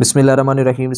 बिस्मिल्लाहमानिर्रहीम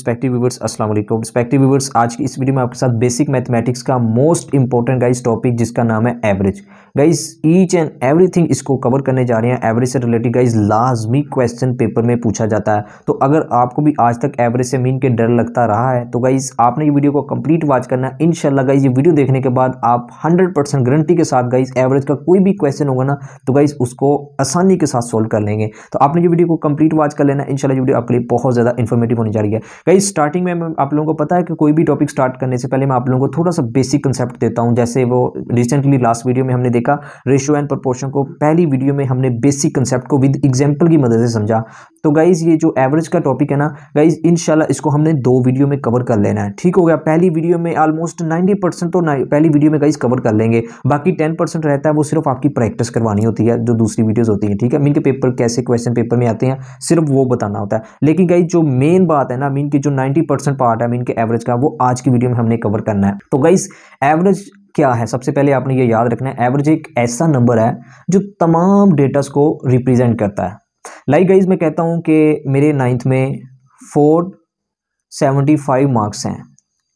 आज की इस वीडियो में आपके साथ बेसिक मैथमेटिक्स का मोस्ट इंपॉर्टेंट गाइस टॉपिक जिसका नाम है average guys each and everything इसको कवर करने जा रहे हैं एवरेज से रिलेटेड गाइस लाजमी क्वेश्चन पेपर में पूछा जाता है तो अगर आपको भी आज तक एवरेज से मीन के डर लगता रहा है तो गाइस आपने ये वीडियो को कंप्लीट वॉच करना है इनशाला गाइज ये वीडियो देखने के बाद आप हंड्रेड परसेंट गारंटी के साथ गाइज एवरेज का कोई भी क्वेश्चन होगा ना तो गाइज उसको आसानी के साथ सोल्व कर लेंगे तो आपने ये वीडियो को कंप्लीट वॉच कर लेना इनशाला वीडियो आपके लिए बहुत ज़्यादा इन्फॉर्मेटिव होने जा रही है कई स्टार्टिंग में आप लोगों को पता है कि कोई भी टॉपिक स्टार्ट करने से पहले मैं आप लोगों को थोड़ा सा बेसिक कंसेप्ट देता हूँ जैसे वो रिसेंटली लास्ट वीडियो में हमने देखा रेशियो एंड प्रपोर्शन को पहली वीडियो में हमने बेसिक कंसेप्ट को विद एग्जाम्पल की मदद से समझा तो गाइज़ ये जो एवरेज का टॉपिक है ना गाइज़ इनशाला इसको हमने दो वीडियो में कवर कर लेना है ठीक हो गया पहली वीडियो में ऑलमोस्ट नाइन्टी परसेंट तो पहली वीडियो में गाइज़ कवर कर लेंगे बाकी टेन परसेंट रहता है वो सिर्फ आपकी प्रैक्टिस करवानी होती है जो दूसरी वीडियोज़ होती हैं ठीक है मीन के पेपर कैसे क्वेश्चन पेपर में आते हैं सिर्फ वो बताना होता है लेकिन गाइज जो मेन बात है ना मीन की जो नाइन्टी पार्ट है मीन के एवरेज का वो आज की वीडियो में हमने कवर करना है तो गाइज़ एवरेज क्या है सबसे पहले आपने ये याद रखना है एवरेज एक ऐसा नंबर है जो तमाम डेटास को रिप्रेजेंट करता है लाइक गाइज मैं कहता हूँ कि मेरे नाइन्थ में फोर सेवेंटी फाइव मार्क्स हैं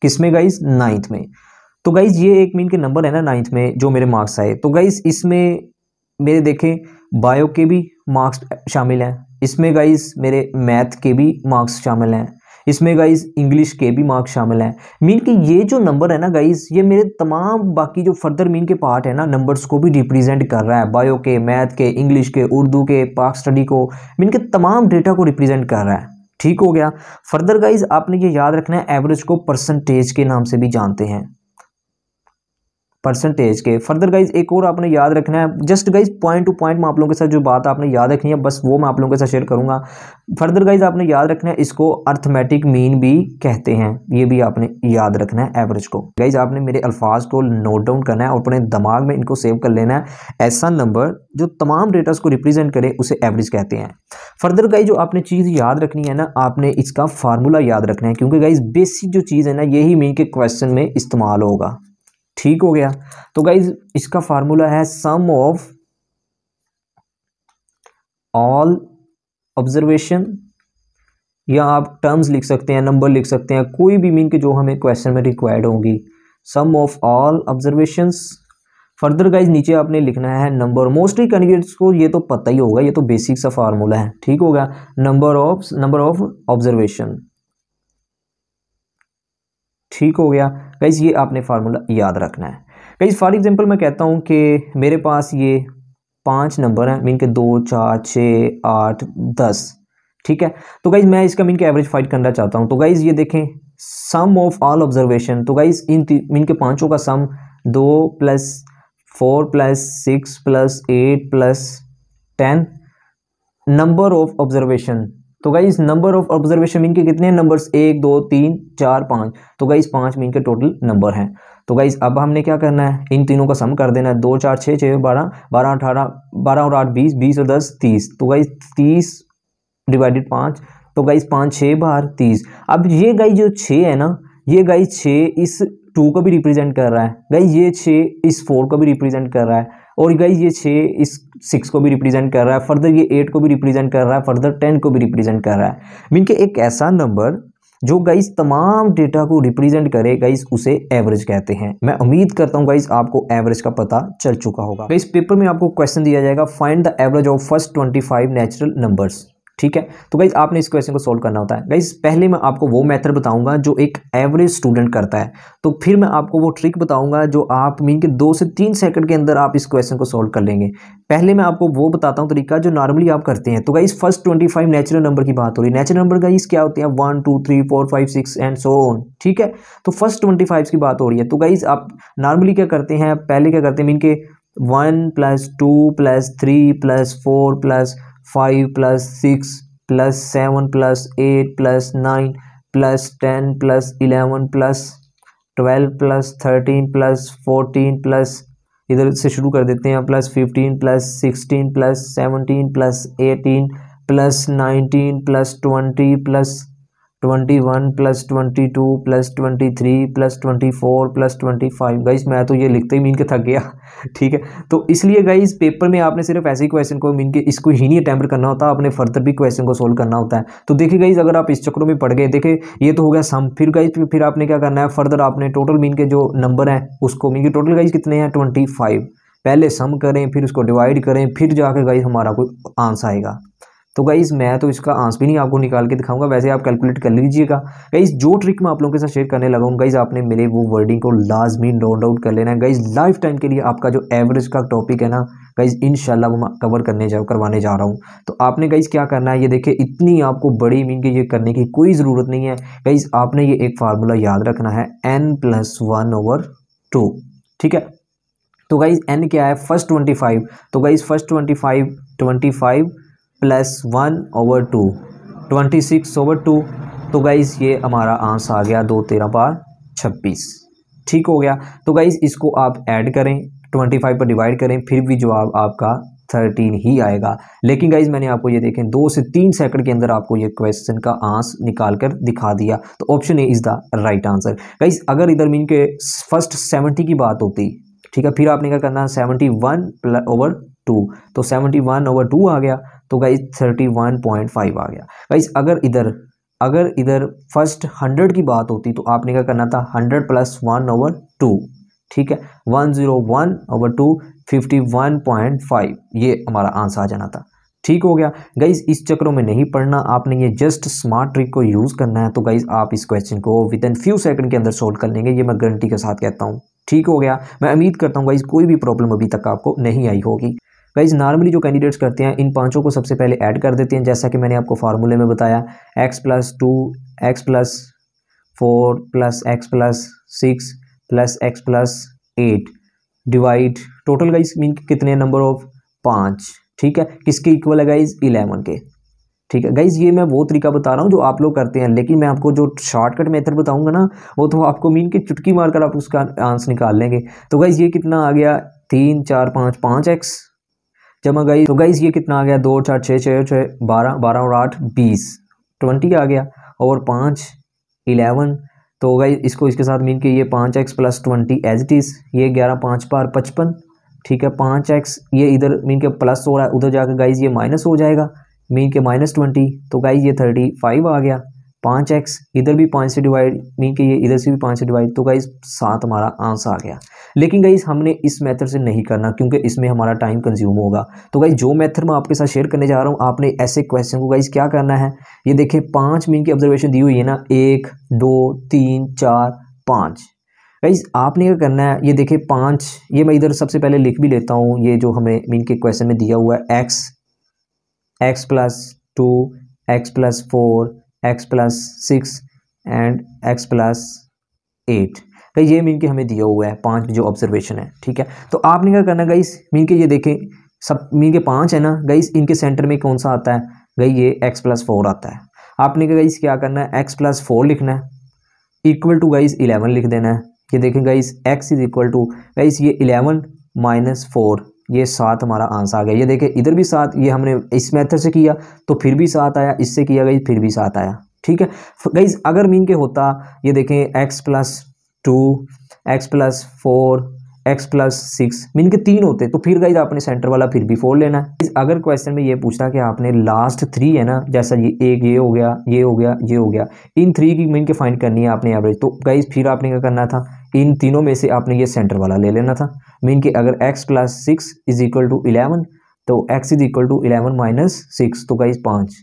किस में गाइज नाइन्थ में तो गाइज ये एक मीन के नंबर है ना नाइन्थ में जो मेरे मार्क्स आए तो गाइज इसमें मेरे देखें बायो के भी मार्क्स शामिल हैं इसमें गाइज मेरे मैथ के भी मार्क्स शामिल हैं इसमें गाइज इंग्लिश के भी मार्क्स शामिल हैं मीन कि ये जो नंबर है ना गाइज ये मेरे तमाम बाकी जो फर्दर मीन के पार्ट है ना नंबर्स को भी रिप्रेजेंट कर रहा है बायो के मैथ के इंग्लिश के उर्दू के पाक स्टडी को मीन के तमाम डेटा को रिप्रेजेंट कर रहा है ठीक हो गया फर्दर गाइज आपने ये याद रखना है एवरेज को परसेंटेज के नाम से भी जानते हैं परसेंटेज के फर्दर गाइज एक और आपने याद रखना है just guys point to point मैं आप लोगों के साथ जो बात आपने याद रखनी है बस वो मैं आप लोगों के साथ शेयर करूंगा फर्दर गाइज आपने याद रखना है इसको अर्थमेटिक मीन भी कहते हैं ये भी आपने याद रखना है एवरेज को गाइज आपने मेरे अल्फाज को नोट डाउन करना है और अपने दिमाग में इनको सेव कर लेना है ऐसा नंबर जो तमाम डेटा को रिप्रेजेंट करे उसे एवरेज कहते हैं फर्दर गाइज जो आपने चीज़ याद रखनी है ना आपने इसका फार्मूला याद रखना है क्योंकि गाइज बेसिक जो चीज़ है ना यही मीन के क्वेश्चन में इस्तेमाल होगा ठीक हो गया तो गाइज इसका फार्मूला है सम ऑफ ऑल ऑब्जर्वेशन या आप टर्म्स लिख सकते हैं नंबर लिख सकते हैं कोई भी मीन के जो हमें क्वेश्चन में रिक्वायर्ड होगी sum of all observations further guys नीचे आपने लिखना है नंबर मोस्टली कैंडिडेट्स को ये तो पता ही होगा ये तो बेसिक सा फार्मूला है ठीक होगा number of number of observation ठीक हो गया गाइज़ ये आपने फार्मूला याद रखना है गाइज़ फॉर एग्ज़ाम्पल मैं कहता हूँ कि मेरे पास ये पाँच नंबर हैं मीन के दो चार छः आठ दस ठीक है तो गाइज़ मैं इसका मीन के एवरेज फाइट करना चाहता हूँ तो गाइज़ ये देखें सम ऑफ ऑल ऑब्जर्वेशन तो गाइज़ इन मीन के पाँचों का सम दो plus four plus six plus eight plus ten number of observation तो इस नंबर ऑफ ऑब्जर्वेशन मीन के कितने नंबर्स एक दो तीन चार पाँच तो इस पाँच मीन के टोटल नंबर हैं तो गाइज अब हमने क्या करना है इन तीनों का सम कर देना है दो चार छः छः बारह बारह अठारह बारह और आठ बीस बीस और दस तीस तो गाई तीस डिवाइडेड पाँच तो गाइज पाँच छः बार तीस अब ये गाई जो छः है ना ये गाई छः इस टू को भी रिप्रेजेंट कर रहा है गाई ये छः इस फोर को भी रिप्रेजेंट कर रहा है और गाइज ये छः इस सिक्स को भी रिप्रेजेंट कर रहा है फर्दर ये एट को भी रिप्रेजेंट कर रहा है फर्दर टेन को भी रिप्रेजेंट कर रहा है मीन के एक ऐसा नंबर जो गाइस तमाम डेटा को रिप्रेजेंट करे गाइस उसे एवरेज कहते हैं मैं उम्मीद करता हूँ गाइस आपको एवरेज का पता चल चुका होगा इस पेपर में आपको क्वेश्चन दिया जाएगा find the average of first twenty five natural numbers ठीक है तो गाइज आपने इस क्वेश्चन को सोल्व करना होता है गाइज पहले मैं आपको वो मेथड बताऊंगा जो एक एवरेज स्टूडेंट करता है तो फिर मैं आपको वो ट्रिक बताऊंगा जो आप मीन के दो से तीन सेकंड के अंदर आप इस क्वेश्चन को सोल्व कर लेंगे पहले मैं आपको वो बताता हूँ तरीका जो नॉर्मली आप करते हैं तो guys first twenty five natural number की बात हो रही है नेचुरल नंबर गाइज क्या होते हैं one two three four five six and so on ठीक है तो फर्स्ट ट्वेंटी फाइव की बात हो रही है तो गाइज आप नॉर्मली क्या करते हैं पहले क्या करते हैं मीन के one plus two plus three plus four plus five plus six plus seven plus eight plus nine plus ten plus eleven plus twelve plus thirteen plus fourteen plus इधर से शुरू कर देते हैं plus fifteen plus sixteen plus seventeen plus eighteen plus nineteen plus twenty plus twenty one plus twenty two plus twenty three plus twenty four plus twenty five guys मैं तो ये लिखते ही मीन के थक गया ठीक है तो इसलिए गाइज पेपर में आपने सिर्फ ऐसे क्वेश्चन को मीन के इसको ही नहीं अटैम्प्ट करना होता आपने फर्दर भी क्वेश्चन को सोल्व करना होता है तो देखिए गाइज अगर आप इस चक्रों में पढ़ गए देखिए ये तो हो गया सम फिर गाइज फिर आपने क्या करना है फर्दर आपने टोटल मीन के जो नंबर हैं उसको मीन के टोटल गाइज कितने हैं ट्वेंटी फाइव पहले सम करें फिर उसको डिवाइड करें फिर जाके गाइज हमारा कोई आंसर आएगा तो गाइज़ मैं तो इसका आंस भी नहीं आपको निकाल के दिखाऊंगा वैसे आप कैलकुलेट कर लीजिएगा गाइज़ जो ट्रिक मैं आप लोगों के साथ शेयर करने लगाऊँ गाइज़ आपने मेरे वो वर्डिंग को लाजमी नोट आउट कर लेना है गाइज़ लाइफ टाइम के लिए आपका जो एवरेज का टॉपिक है ना गाइज़ इन शाला वो मैं कवर करने जा करवाने जा रहा हूँ तो आपने गाइज़ क्या करना है ये देखिए इतनी आपको बड़ी मीन के ये करने की कोई ज़रूरत नहीं है गाइज़ आपने ये एक फार्मूला याद रखना है n plus one over two ठीक है तो गाइज़ एन क्या है फर्स्ट ट्वेंटी फाइव तो guys first twenty five twenty five plus one over two twenty six over two तो गाइज़ ये हमारा आंसर आ गया दो तेरह बार छब्बीस ठीक हो गया तो गाइज़ इसको आप ऐड करें ट्वेंटी फाइव पर डिवाइड करें फिर भी जवाब आपका थर्टीन ही आएगा लेकिन गाइज मैंने आपको ये देखें दो से तीन सेकंड के अंदर आपको ये क्वेश्चन का आंस निकाल कर दिखा दिया तो option A is the right answer guys अगर इधर मीन के फर्स्ट सेवेंटी की बात होती ठीक है फिर आपने क्या करना सेवेंटी वन ओवर टू तो सेवेंटी वन ओवर टू आ गया तो guys thirty one point five आ गया गाइज अगर इधर अगर इधर फर्स्ट हंड्रेड की बात होती तो आपने क्या करना था hundred plus one over two ठीक है one zero one over two fifty one point five ये हमारा आंसर आ जाना था ठीक हो गया गाइज इस चक्रों में नहीं पढ़ना आपने ये जस्ट स्मार्ट ट्रिक को यूज़ करना है तो गाइज आप इस क्वेश्चन को विद इन फ्यू सेकंड के अंदर सोल्व कर लेंगे ये मैं गारंटी के साथ कहता हूँ ठीक हो गया मैं उम्मीद करता हूँ गाइज कोई भी प्रॉब्लम अभी तक आपको नहीं आई होगी गाइज नॉर्मली जो कैंडिडेट्स करते हैं इन पाँचों को सबसे पहले ऐड कर देते हैं जैसा कि मैंने आपको फार्मूले में बताया x plus two x plus four plus x plus six plus x plus eight divide total guys mean कितने नंबर ऑफ पाँच ठीक है किसके इक्वल है गाइज इलेवन के ठीक है गाइज ये मैं वो तरीका बता रहा हूँ जो आप लोग करते हैं लेकिन मैं आपको जो शॉर्टकट मेथड बताऊँगा ना वो तो आपको मीन के चुटकी मारकर आप उसका आंसर निकाल लेंगे तो गाइज ये कितना आ गया तीन चार पाँच पाँच एक्स जमा गई तो गाइज ये कितना आ गया दो चार छः छः छः बारह बारह और आठ बीस ट्वेंटी आ गया और पाँच इलेवन तो गाइज इसको इसके साथ मीन के ये पाँच x plus twenty as it is ये ग्यारह पाँच पार पचपन ठीक है पाँच एक्स ये इधर मीन के प्लस हो रहा है उधर जाकर गाइज ये माइनस हो जाएगा मीन के माइनस ट्वेंटी तो गाइज ये थर्टी फाइव आ गया पाँच एक्स इधर भी पाँच से डिवाइड नहीं कि ये इधर से भी पाँच से डिवाइड तो गाइज सात हमारा आंसर आ गया लेकिन गाइज हमने इस मेथड से नहीं करना क्योंकि इसमें हमारा टाइम कंज्यूम होगा तो गाइज जो मेथड मैं आपके साथ शेयर करने जा रहा हूँ आपने ऐसे क्वेश्चन को गाइज क्या करना है ये देखिए पाँच मीन की ऑब्जर्वेशन दी हुई है ना एक दो तीन चार पाँच गाइज आपने क्या करना है ये देखिए पाँच ये मैं इधर सबसे पहले लिख भी लेता हूँ ये जो हमें मीन के क्वेश्चन में दिया हुआ है x x plus two x plus four x plus six and x plus eight भाई ये मीन के हमें दिया हुआ है पांच जो ऑब्जर्वेशन है ठीक है तो आपने क्या करना गाइस मीन के ये देखें सब मीन के पांच है ना गाइस इनके सेंटर में कौन सा आता है गई ये एक्स प्लस फोर आता है आपने क्या गाइस क्या करना है एक्स प्लस फोर लिखना है इक्वल टू गाइस इलेवन लिख देना है ये देखें guys x is equal to guys ये इलेवन माइनस फोर ये सात हमारा आंसर आ गया ये देखिए इधर भी सात ये हमने इस मेथड से किया तो फिर भी सात आया इससे किया गई फिर भी सात आया ठीक है गई अगर मीन के होता ये देखें x plus two x plus four x plus six mean के तीन होते तो फिर गई आपने सेंटर वाला फिर भी फोर लेना है अगर क्वेश्चन में ये पूछता कि आपने लास्ट थ्री है ना जैसा ये एक ये हो गया ये हो गया ये हो गया इन थ्री की मीन के फाइंड करनी है आपने एवरेज तो गई फिर आपने क्या करना था इन तीनों में से आपने ये सेंटर वाला ले लेना था मीन कि अगर x plus six is equal to eleven तो x is equal to eleven minus six तो गाइज पाँच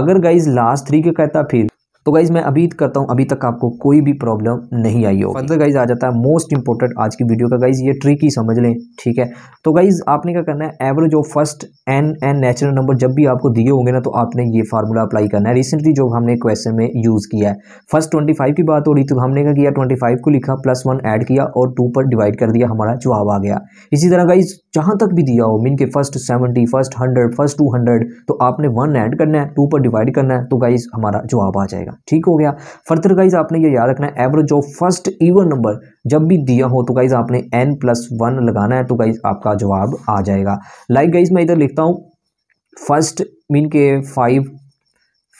अगर गाइज लास्ट थ्री का कहता फिर तो गाइज़ मैं अभी करता हूँ अभी तक आपको कोई भी प्रॉब्लम नहीं आई होगी अंदर गाइज़ आ जाता है मोस्ट इंपॉर्टेंट आज की वीडियो का गाइज़ ये ट्रिक ही समझ लें ठीक है तो गाइज़ आपने क्या करना है average of first n n natural number जब भी आपको दिए होंगे ना तो आपने ये फार्मूला अप्लाई करना है रिसेंटली जो हमने क्वेश्चन में यूज़ किया है फर्स्ट ट्वेंटी फाइव की बात हो रही तो हमने क्या किया ट्वेंटी फाइव को लिखा प्लस वन ऐड किया और टू पर डिवाइड कर दिया हमारा जवाब आ गया इसी तरह गाइज जहां तक भी दिया हो मीन के first seventy first hundred first two hundred तो आपने वन ऐड करना है टू पर डिवाइड करना है तो गाइज हमारा जवाब आ जाएगा ठीक हो गया फर्दर गाइज आपने ये याद रखना है average of first even number जब भी दिया हो तो गाइज आपने एन प्लस वन लगाना है तो गाइज आपका जवाब आ जाएगा लाइक like गाइज मैं इधर लिखता हूँ फर्स्ट मीन के five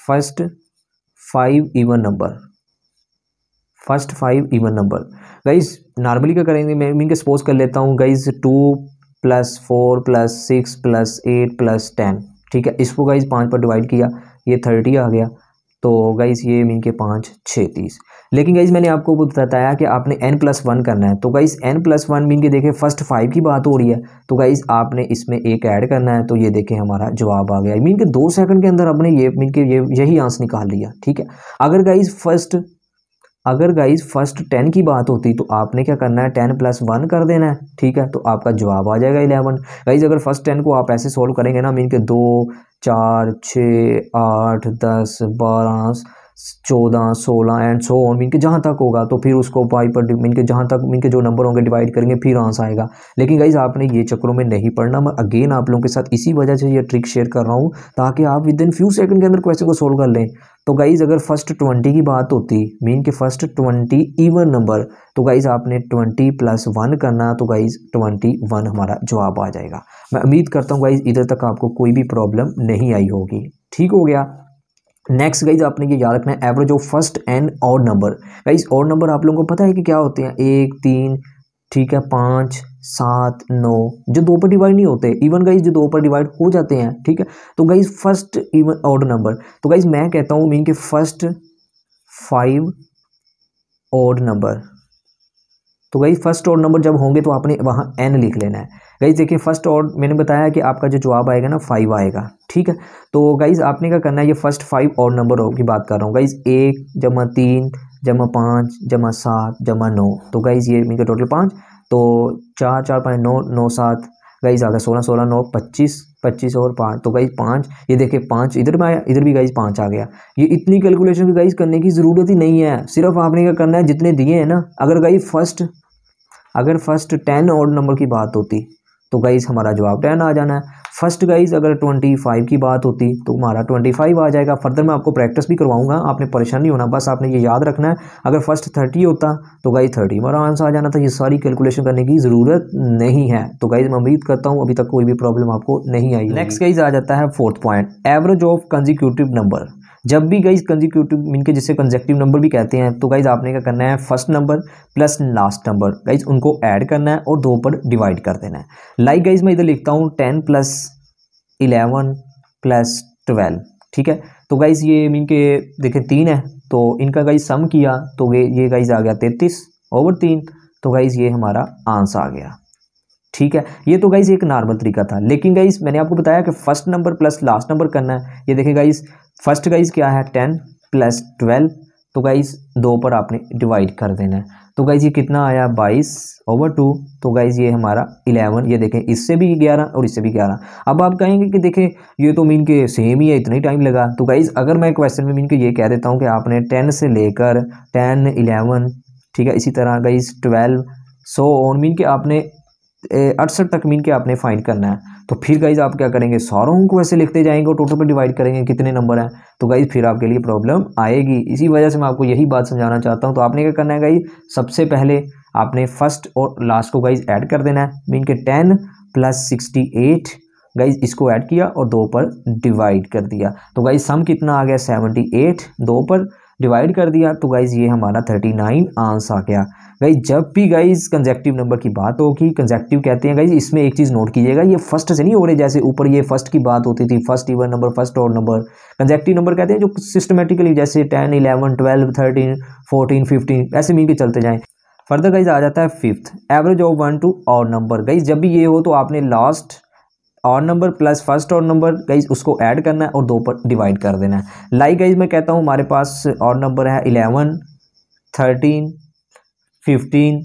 first five even number first five even number guys normally क्या करेंगे मैं मीन के सपोज कर लेता हूँ guys two plus four plus six plus eight plus ten ठीक है इसको गाइज पाँच पर डिवाइड किया ये थर्टी आ गया तो गाइज ये मीन के पाँच छः तीस लेकिन गाइज मैंने आपको बताया कि आपने एन प्लस वन करना है तो guys n plus one mean के देखें फर्स्ट फाइव की बात हो रही है तो गाइज आपने इसमें एक ऐड करना है तो ये देखें हमारा जवाब आ गया मीन के दो सेकंड के अंदर आपने ये मीन के ये यही आंस निकाल लिया ठीक है अगर गाइज फर्स्ट अगर गाइज फर्स्ट टेन की बात होती तो आपने क्या करना है टेन प्लस वन कर देना है ठीक है तो आपका जवाब आ जाएगा इलेवन गाइज अगर फर्स्ट टेन को आप ऐसे सोल्व करेंगे ना मीन के दो चार छः आठ दस बारह चौदह सोलह एंड सो ऑन मीन के जहाँ तक होगा तो फिर उसको पाई पर मीन के जहाँ तक मीन के जो नंबर होंगे डिवाइड करेंगे फिर आंसर आएगा लेकिन गाइज आपने ये चक्रों में नहीं पढ़ना मैं अगेन आप लोगों के साथ इसी वजह से ये ट्रिक शेयर कर रहा हूँ ताकि आप विद इन फ्यू सेकंड के अंदर क्वेश्चन को सोल्व कर लें तो गाइज़ अगर फर्स्ट ट्वेंटी की बात होती मीन के फर्स्ट ट्वेंटी इवन नंबर तो गाइज़ आपने ट्वेंटी प्लस वन करना तो गाइज़ ट्वेंटी वन हमारा जवाब आ जाएगा मैं उम्मीद करता हूँ गाइज़ इधर तक आपको कोई भी प्रॉब्लम नहीं आई होगी ठीक हो गया नेक्स्ट गाइज आपने ये याद रखना है एवरेज ऑफ फर्स्ट एंड और नंबर गाइज और नंबर आप लोगों को पता है कि क्या होते हैं एक तीन ठीक है पाँच सात नौ जो दो पर डिवाइड नहीं होते इवन गाइज जो दो पर डिवाइड हो जाते हैं ठीक है तो guys first even odd number तो गाइज मैं कहता हूँ मीन के फर्स्ट फाइव ऑड नंबर तो गाइज फर्स्ट ऑड नंबर जब होंगे तो आपने वहाँ एन लिख लेना है गाइज देखिए फर्स्ट ऑड मैंने बताया कि आपका जो जवाब आएगा ना फाइव आएगा ठीक है तो गाइज आपने क्या करना है ये फर्स्ट फाइव ऑड नंबर की बात कर रहा हूँ गाइज एक जमा तीन जमा पाँच जमा सात जमा नौ तो गाइज़ ये मिलकर टोटल पाँच तो चार चार पाँच नौ नौ सात गाइज आ गया सोलह सोलह नौ पच्चीस पच्चीस और पाँच तो गाइज पाँच ये देखिए पाँच इधर में आया इधर भी गाइज पाँच आ गया ये इतनी कैलकुलेशन की गाइज करने की ज़रूरत ही नहीं है सिर्फ आपने क्या करना है जितने दिए हैं ना अगर गाइज फर्स्ट अगर फर्स्ट टेन और नंबर की बात होती तो गाइज़ हमारा जवाब टेन आ जाना है फर्स्ट गाइज़ अगर ट्वेंटी फाइव की बात होती तो हमारा ट्वेंटी फाइव आ जाएगा फर्दर मैं आपको प्रैक्टिस भी करवाऊंगा आपने परेशान नहीं होना बस आपने ये याद रखना है अगर फर्स्ट थर्टी होता तो गाइज थर्टी हमारा आंसर आ जाना था ये सारी कैलकुलेशन करने की ज़रूरत नहीं है तो गाइज मैं उम्मीद करता हूँ अभी तक कोई भी प्रॉब्लम आपको नहीं आई नेक्स्ट गाइज आ जाता है fourth point average of consecutive number जब भी गाइज कंजिक्यूटिव मीन के जिसे कंजेक्टिव नंबर भी कहते हैं तो गाइज आपने क्या करना है first number plus last number guys उनको ऐड करना है और दो पर डिवाइड कर देना है लाइक like गाइज मैं इधर लिखता हूँ ten plus eleven plus twelve ठीक है तो गाइज ये मीन के देखें तीन है तो इनका गाइज सम किया तो ये गाइज आ गया तैतीस ओवर तीन तो गाइज ये हमारा आंसर आ गया ठीक है ये तो गाइज एक नॉर्मल तरीका था लेकिन गाइज मैंने आपको बताया कि first number plus last number करना है ये देखें गाइज फर्स्ट गाइज क्या है टेन प्लस ट्वेल्व तो गाइज दो पर आपने डिवाइड कर देना है तो गाइज ये कितना आया बाईस ओवर टू तो गाइज ये हमारा इलेवन ये देखें इससे भी ग्यारह और इससे भी ग्यारह अब आप कहेंगे कि देखें ये तो मीन के सेम ही है इतना ही टाइम लगा तो गाइज अगर मैं क्वेश्चन में मीन के ये कह देता हूँ कि आपने टेन से लेकर टेन इलेवन ठीक है इसी तरह गाइज ट्वेल्व सो और मीन कि आपने अड़सठ मीन के आपने फाइंड करना है तो फिर गाइज आप क्या करेंगे सारों को ऐसे लिखते जाएंगे और टोटल पर डिवाइड करेंगे कितने नंबर हैं तो गाइज फिर आपके लिए प्रॉब्लम आएगी इसी वजह से मैं आपको यही बात समझाना चाहता हूँ तो आपने क्या करना है गाइज सबसे पहले आपने फर्स्ट और लास्ट को गाइज ऐड कर देना है मीन के ten plus sixty eight guys इसको ऐड किया और दो पर डिवाइड कर दिया तो गाइज सम कितना आ गया सेवनटी एट दो पर डिवाइड कर दिया तो गाइज ये हमारा थर्टी नाइन आंस आ गया गाइज जब भी गाइज कंजेक्टिव नंबर की बात होगी कंजेक्टिव कहते हैं गाइज इसमें एक चीज़ नोट कीजिएगा ये फर्स्ट से नहीं हो रहे जैसे ऊपर ये फर्स्ट की बात होती थी फर्स्ट इवन नंबर फर्स्ट और नंबर कंजेक्टिव नंबर कहते हैं जो सिस्टमेटिकली जैसे ten eleven twelve thirteen fourteen fifteen ऐसे मिल के चलते जाएँ फर्दर गाइज आ जाता है fifth average of one two और नंबर गाइज जब भी ये हो तो आपने लास्ट और नंबर प्लस फर्स्ट और नंबर गाइज उसको ऐड करना है और दो पर डिवाइड कर देना है लाइक गाइज मैं कहता हूँ हमारे पास और नंबर है eleven thirteen fifteen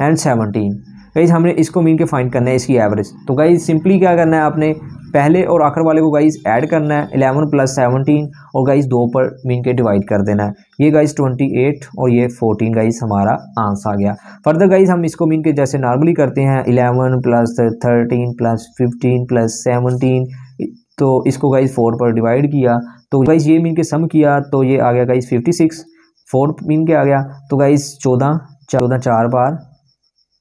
and seventeen guys हमने इसको मीन के फाइंड करना है इसकी एवरेज तो गाइज सिंपली क्या करना है आपने पहले और आखिर वाले को गाइज ऐड करना है एलेवन प्लस सेवनटीन और गाइज दो पर मीन के डिवाइड कर देना है ये गाइज ट्वेंटी एट और ये फोर्टीन गाइज हमारा आंसर आ गया फर्दर गाइज हम इसको मीन के जैसे नॉर्मली करते हैं eleven plus thirteen plus fifteen plus seventeen तो इसको गाइज फोर पर डिवाइड किया तो गाइज ये मीन के सम किया तो ये आ गया guys fifty six four mean के आ गया तो गाइज चौदह चौदह चार बार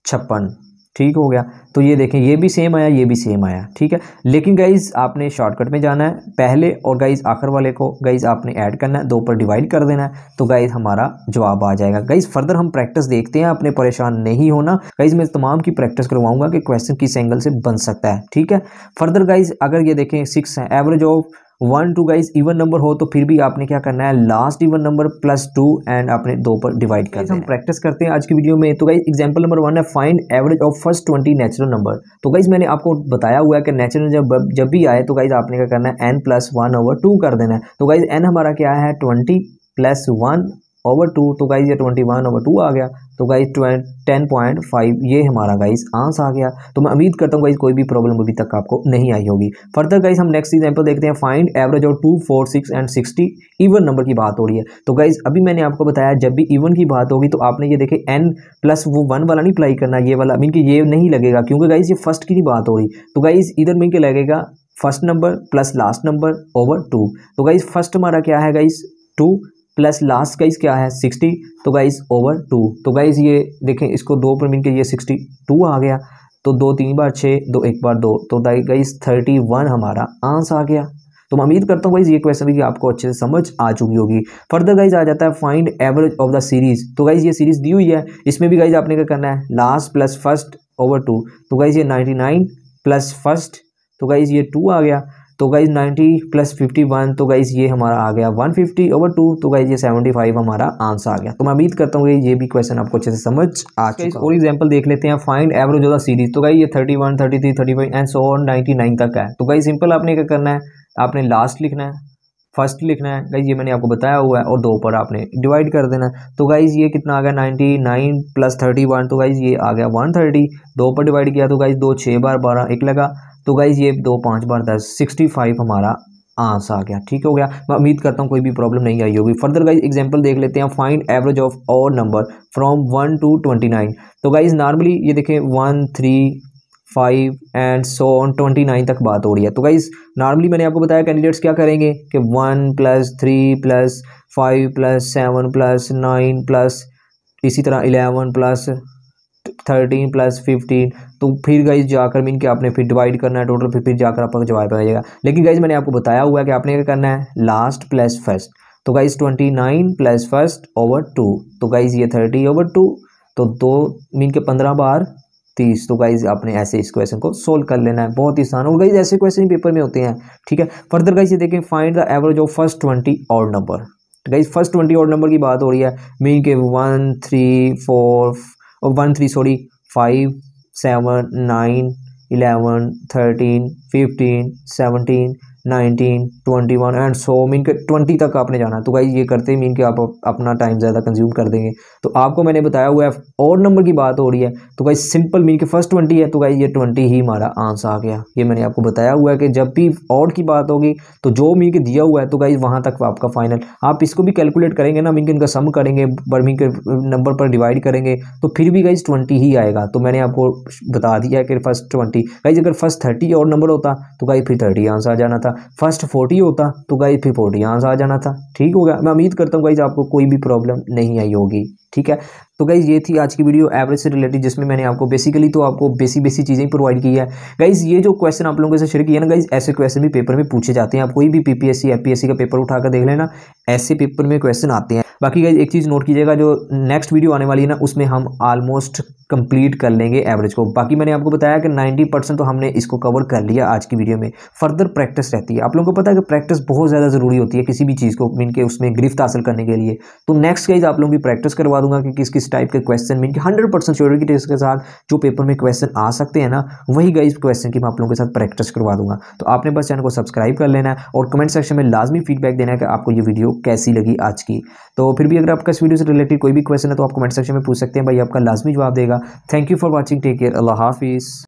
छप्पन ठीक हो गया तो ये देखें ये भी सेम आया ये भी सेम आया ठीक है लेकिन गाइज आपने शॉर्टकट में जाना है पहले और गाइज आखिर वाले को गाइज आपने ऐड करना है दो पर डिवाइड कर देना है तो गाइज हमारा जवाब आ जाएगा गाइज फर्दर हम प्रैक्टिस देखते हैं अपने परेशान नहीं होना गाइज मैं तमाम की प्रैक्टिस करवाऊंगा कि क्वेश्चन किस एंगल से बन सकता है ठीक है फर्दर गाइज अगर ये देखें सिक्स है average of one two guys even number हो तो फिर भी आपने क्या करना है last even number plus two and आपने दो पर डिवाइड कर हम प्रैक्टिस करते हैं आज की वीडियो में तो गाइज एग्जाम्पल नंबर वन है find average of first twenty natural number तो गाइज मैंने आपको बताया हुआ है कि नेचुरल जब जब भी आए तो गाइज आपने क्या करना है n plus one over two कर देना है तो गाइज एन हमारा क्या है twenty plus one over two तो गाइज ये ट्वेंटी वन ओवर टू आ गया तो गाइज ट्वें टेन पॉइंट फाइव ये हमारा गाइज आंस आ गया तो मैं उम्मीद करता हूँ गाइज कोई भी प्रॉब्लम अभी तक आपको नहीं आई होगी फर्दर गाइज हम नेक्स्ट एग्जाम्पल देखते हैं find average of two four six and sixty even number की बात हो रही है तो गाइज अभी मैंने आपको बताया जब भी इवन की बात होगी तो आपने ये देखे एन प्लस वो वन वाला नहीं अप्लाई करना ये वाला मीन कि ये नहीं लगेगा क्योंकि गाइज ये फर्स्ट की नहीं बात हो रही तो गाइज इधर मीन के लगेगा first number plus last number over two तो गाइज फर्स्ट हमारा क्या है guys two plus last guys क्या है सिक्सटी तो गाइस ओवर टू तो गाइस ये देखें इसको दो पर मिल के ये सिक्सटी टू आ गया तो दो तीन बार छः दो एक बार दो तो गाइस थर्टी वन हमारा आंस आ गया तो मैं उम्मीद करता हूँ गाइज ये क्वेश्चन भी आपको अच्छे से समझ आ चुकी होगी फर्दर गाइज आ जाता है find average of the series तो गाइज ये सीरीज दी हुई है इसमें भी गाइज आपने क्या करना है last plus first over two तो गाइज ये नाइन्टी नाइन प्लस फर्स्ट तो गाइज ये टू आ गया तो गाइज 90 प्लस 51 तो गाइज ये हमारा आ गया 150 फिफ्टी ओवर टू तो गाइज ये 75 हमारा आंसर आ गया तो मैं उम्मीद करता हूँ ये भी क्वेश्चन आपको अच्छे से समझ आ चुका है और एग्जांपल देख लेते हैं find average of the series तो गाइज ये 31 33 35 एंड सो ऑन 99 तक है तो गाइज सिंपल आपने क्या करना है आपने लास्ट लिखना है फर्स्ट लिखना है गाइज ये मैंने आपको बताया हुआ है और दो पर आपने डिवाइड कर देना तो गाइज ये कितना आ गया ninety nine plus thirty one तो गाइज ये आ गया वन थर्टी दो पर डिवाइड किया तो गाइज दो छः बार बारह एक लगा तो गाइज ये दो पाँच बार दस सिक्सटी फाइव हमारा आंसर आ गया ठीक हो गया मैं उम्मीद करता हूँ कोई भी प्रॉब्लम नहीं आई होगी फर्दर गाइज एग्जाम्पल देख लेते हैं find average of odd number from one to twenty nine तो गाइज नॉर्मली ये देखें one three five and so on twenty nine तक बात हो रही है तो गाइज नॉर्मली मैंने आपको बताया कैंडिडेट्स क्या करेंगे कि one plus three plus five plus seven plus nine plus इसी तरह eleven plus thirteen plus fifteen तो फिर गाइज जाकर मीन कि आपने फिर डिवाइड करना है टोटल फिर फिर जाकर आपका जवाब आ जाएगा लेकिन गाइज मैंने आपको बताया हुआ है कि आपने क्या करना है लास्ट प्लस फर्स्ट तो guys twenty nine plus first over two तो गाइज ये थर्टी ओवर टू तो दो मीन के पंद्रह बार तीस तो गाइज आपने ऐसे इस क्वेश्चन को सोल्व कर लेना है बहुत ही आसान और गाइज ऐसे क्वेश्चन पेपर में होते हैं ठीक है फर्दर गाइज ये देखें find the average of first twenty odd number guys first twenty odd number की बात हो रही है मीन के one three four one three sorry five 7, 9, 11, 13, 15, 17, nineteen twenty one and so mean के ट्वेंटी तक आपने जाना तो भाई ये करते ही मीन के आप अपना टाइम ज़्यादा कंज्यूम कर देंगे तो आपको मैंने बताया हुआ है और नंबर की बात हो रही है तो भाई सिंपल मीन के फर्स्ट ट्वेंटी है तो भाई ये ट्वेंटी ही हमारा आंसर आ गया ये मैंने आपको बताया हुआ है कि जब भी और की बात होगी तो जो मीन के दिया हुआ है तो भाई वहाँ तक आपका फाइनल आप इसको भी कैलकुलेट करेंगे ना मीन के इनका सम करेंगे पर मीन के नंबर पर डिवाइड करेंगे तो फिर भी गाइज ट्वेंटी ही आएगा तो मैंने आपको बता दिया कि फर्स्ट ट्वेंटी गाइज अगर फर्स्ट थर्टी और नंबर होता तो गाइज फिर थर्टी आंसर आ जाना था था फर्स्ट फोर्टी होता तो गाई फिर फोर्टी यहाँ से आ जाना था ठीक होगा मैं उम्मीद करता हूँ गाई आपको कोई भी प्रॉब्लम नहीं आई होगी ठीक है तो गाइज़ ये थी आज की वीडियो एवरेज से रिलेटेड जिसमें मैंने आपको बेसिकली तो आपको बेसिक बेसिक चीज़ें प्रोवाइड की है गाइज़ ये जो क्वेश्चन आप लोगों से शेयर किया ना गाइज़ ऐसे क्वेश्चन भी पेपर में पूछे जाते हैं आप कोई भी पीपीएससी एपीएससी का पेपर उठाकर देख लेना ऐसे पेपर में क्वेश्चन आते हैं बाकी गाइज एक चीज़ नोट कीजिएगा जो नेक्स्ट वीडियो आने वाली है ना उसमें हम ऑलमोस्ट कंप्लीट कर लेंगे एवरेज को बाकी मैंने आपको बताया कि 90 परसेंट तो हमने इसको कवर कर लिया आज की वीडियो में फर्दर प्रैक्टिस रहती है आप लोगों को पता है कि प्रैक्टिस बहुत ज़्यादा ज़रूरी होती है किसी भी चीज़ को मीन के उसमें गिरफ्त हासिल करने के लिए तो नेक्स्ट गाइज आप लोगों की प्रैक्टिस करवा दूंगा कि किस किस टाइप के क्वेश्चन में हंड्रेड परसेंट श्योरिटी टेस्ट के साथ जो पेपर में क्वेश्चन आ सकते हैं ना वही गई क्वेश्चन की मैं आप लोगों के साथ प्रैक्टिस करवा दूंगा तो आपने बस चैनल को सब्सक्राइब कर लेना है और कमेंट सेक्शन में लाजमी फीडबैक देना है कि आपको ये वीडियो कैसी लगी आज की तो फिर भी अगर आपका इस वीडियो से रिलेटेड कोई भी क्वेश्चन है तो आप कमेंट सेक्शन में पूछ सकते हैं भाई आपका लाजमी जवाब देगा thank you for watching take care अल्लाह हाफिज़